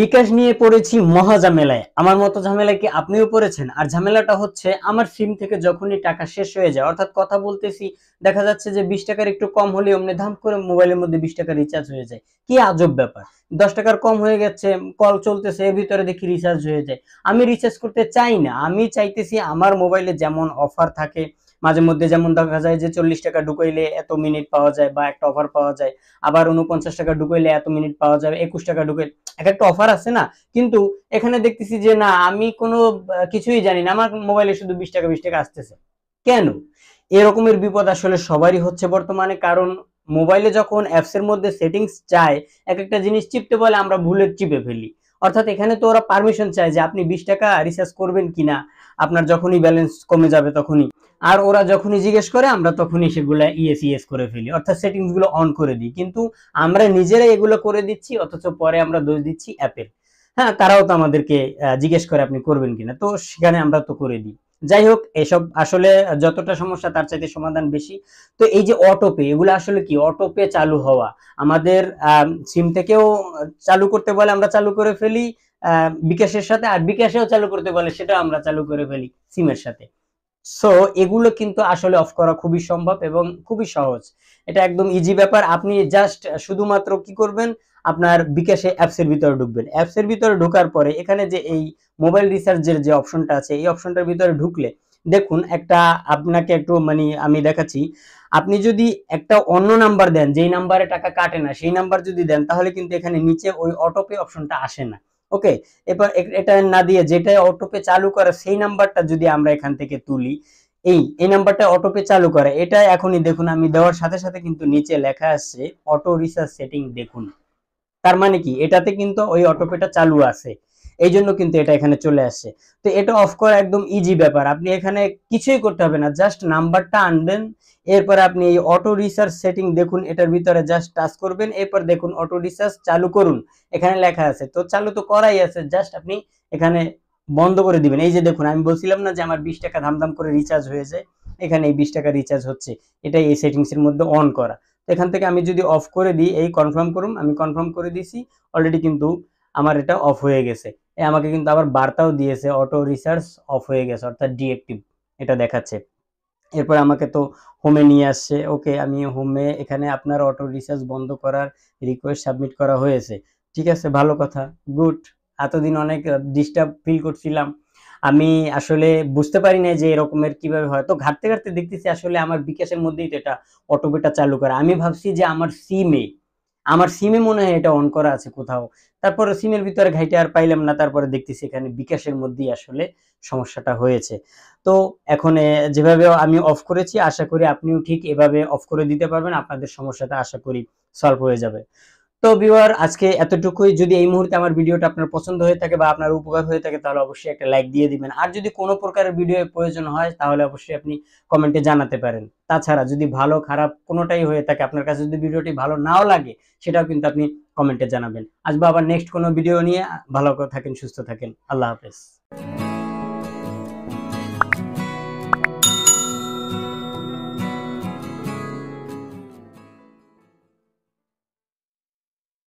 বিকাশ নিয়ে পড়েছি মহা ঝামেলায় আমার মতো ঝামেলা কি আপনিও পড়েছেন আর ঝামেলাটা হচ্ছে আমার সিম থেকে যখনই টাকা শেষ হয়ে যায় অর্থাৎ কথা বলতেছি দেখা যাচ্ছে যে বিশ টাকার একটু কম হলে অমনি ধাম করে মোবাইলের মধ্যে বিশ টাকা রিচার্জ হয়ে যায় কি আজব ব্যাপার দশ টাকার কম হয়ে গেছে কল চলতেছে এর ভিতরে দেখি রিচার্জ হয়ে যায় আমি রিচার্জ করতে চাই না আমি চাইতেছি আমার মোবাইলে যেমন অফার থাকে মাঝে মধ্যে যেমন দেখা যায় যে চল্লিশ টাকা ঢুকাইলে এত মিনিট পাওয়া যায় বা একটা অফার পাওয়া যায় আবার উনপঞ্চাশ টাকা ঢুকাইলে এত মিনিট পাওয়া যায় একুশ টাকা ঢুকাইলে এক একটা অফার আছে না কিন্তু এখানে দেখতেছি যে না আমি কোনো কিছুই জানি না আমার মোবাইলে শুধু বিশ টাকা বিশ টাকা আসতেছে কেন এরকমের বিপদ আসলে সবারই হচ্ছে বর্তমানে কারণ মোবাইলে যখন অ্যাপসের মধ্যে সেটিংস চায় এক একটা জিনিস চিপতে বলে আমরা ভুলে চিপে ফেলি অর্থাৎ এখানে তো ওরা পারমিশন চায় যে আপনি বিশ টাকা রিচার্জ করবেন কিনা আপনার যখনই ব্যালেন্স কমে যাবে তখনই আর ওরা যখনই জিজ্ঞেস করে আমরা তখনই সেগুলো ইএস ইএস করে ফেলি অর্থাৎ সেটিংসগুলো অন করে দিই কিন্তু আমরা নিজেরাই এগুলো করে দিচ্ছি অথচ পরে আমরা দোষ দিচ্ছি অ্যাপের হ্যাঁ তারাও তো আমাদেরকে জিজ্ঞেস করে আপনি করবেন কিনা তো সেখানে আমরা তো করে দিই যাই হোক এসব আসলে যতটা সমস্যা তার চাইতে সমাধান বেশি তো এই যে অটোপে এগুলো আসলে কি অটোপে চালু হওয়া আমাদের সিম থেকেও চালু করতে বলে আমরা চালু করে ফেলি বিকাশের সাথে আর বিকাশেও চালু করতে বলে সেটা আমরা চালু করে ফেলি সিমের সাথে সো এগুলো কিন্তু আসলে অফ করা খুবই সম্ভব এবং খুবই সহজ এটা একদম ইজি ব্যাপার আপনি জাস্ট শুধুমাত্র কি করবেন আপনার বিকাশে অ্যাপসের ভিতরে ঢুকবেন অ্যাপসের ভিতরে ঢোকার পরে এখানে যে এই মোবাইল রিচার্জের যে অপশনটা আছে এই অপশনটার ভিতরে ঢুকলে দেখুন একটা আপনাকে একটু মানে আমি দেখাচ্ছি আপনি যদি একটা অন্য নাম্বার দেন যেই নাম্বারে টাকা কাটে না সেই নাম্বার যদি দেন তাহলে কিন্তু এখানে নিচে ওই অটোপে অপশনটা আসে না ওকে এবার এটা না দিয়ে যেটা অটোপে চালু করে সেই নাম্বারটা যদি আমরা এখান থেকে তুলি এই এই নাম্বারটা অটোপে চালু করে এটা এখনই দেখুন আমি দেওয়ার সাথে সাথে কিন্তু নিচে লেখা আসছে অটো রিচার্জ সেটিং দেখুন তার মানে কি এটাতে কিন্তু ওই অটোপেটা চালু আছে এই জন্য কিন্তু এটা এখানে চলে আসে তো এটা অফ করা একদম ইজি ব্যাপার আপনি এখানে কিছুই করতে হবে না জাস্ট নাম্বারটা আনবেন এরপর আপনি এই অটো রিসার্চ সেটিং দেখুন এটার ভিতরে জাস্ট টাচ করবেন এরপর দেখুন অটো রিসার্চ চালু করুন এখানে লেখা আছে তো চালু তো করাই আছে জাস্ট আপনি এখানে বন্ধ করে দিবেন এই যে দেখুন আমি বলছিলাম না যে আমার বিশ টাকা ধামধাম করে রিচার্জ হয়েছে এখানে এই বিশ টাকা রিচার্জ হচ্ছে এটা এই সেটিংসের মধ্যে অন করা এখান থেকে আমি যদি অফ করে দিই এই কনফার্ম করুন আমি কনফার্ম করে দিছি অলরেডি কিন্তু আমার এটা অফ হয়ে গেছে এ আমাকে কিন্তু আবার বার্তাও দিয়েছে অটো রিসার্চ অফ হয়ে গেছে অর্থাৎ ডিএক্টিভ এটা দেখাচ্ছে এরপর আমাকে তো হোমে নিয়ে আসছে ওকে আমি হোমে এখানে আপনার অটো রিসার্চ বন্ধ করার রিকোয়েস্ট সাবমিট করা হয়েছে ঠিক আছে ভালো কথা গুড এতদিন অনেক ডিস্টার্ব ফিল করছিলাম আমি আসলে বুঝতে পারি না যে এরকমের কিভাবে হয় তো ঘাটতে ঘাটতে দেখতেছি আসলে আমার বিকাশের মধ্যেই এটা অটোপেটা চালু করা আমি ভাবছি যে আমার সিমে আমার সিমে মনে হয় এটা অন করা আছে কোথাও তারপরে সিমের ভিতরে ঘাইটে আর পাইলাম না তারপরে দেখতেছি এখানে বিকাশের মধ্যেই আসলে সমস্যাটা হয়েছে তো এখন যেভাবে আমি অফ করেছি আশা করি আপনিও ঠিক এভাবে অফ করে দিতে পারবেন আপনাদের সমস্যাটা আশা করি সলভ হয়ে যাবে তো ভিউয়ার আজকে এতটুকুই যদি এই মুহূর্তে আমার ভিডিওটা আপনার পছন্দ হয়ে থাকে বা আপনার উপকার হয়ে থাকে তাহলে অবশ্যই একটা লাইক দিয়ে দিবেন আর যদি কোনো প্রকারের ভিডিও প্রয়োজন হয় তাহলে অবশ্যই আপনি কমেন্টে জানাতে পারেন তাছাড়া যদি ভালো খারাপ কোনোটাই হয়ে থাকে আপনার কাছে যদি ভিডিওটি ভালো নাও লাগে সেটাও কিন্তু আপনি কমেন্টে জানাবেন আসবো আবার নেক্সট কোনো ভিডিও নিয়ে ভালো থাকেন সুস্থ থাকেন আল্লাহ হাফেজ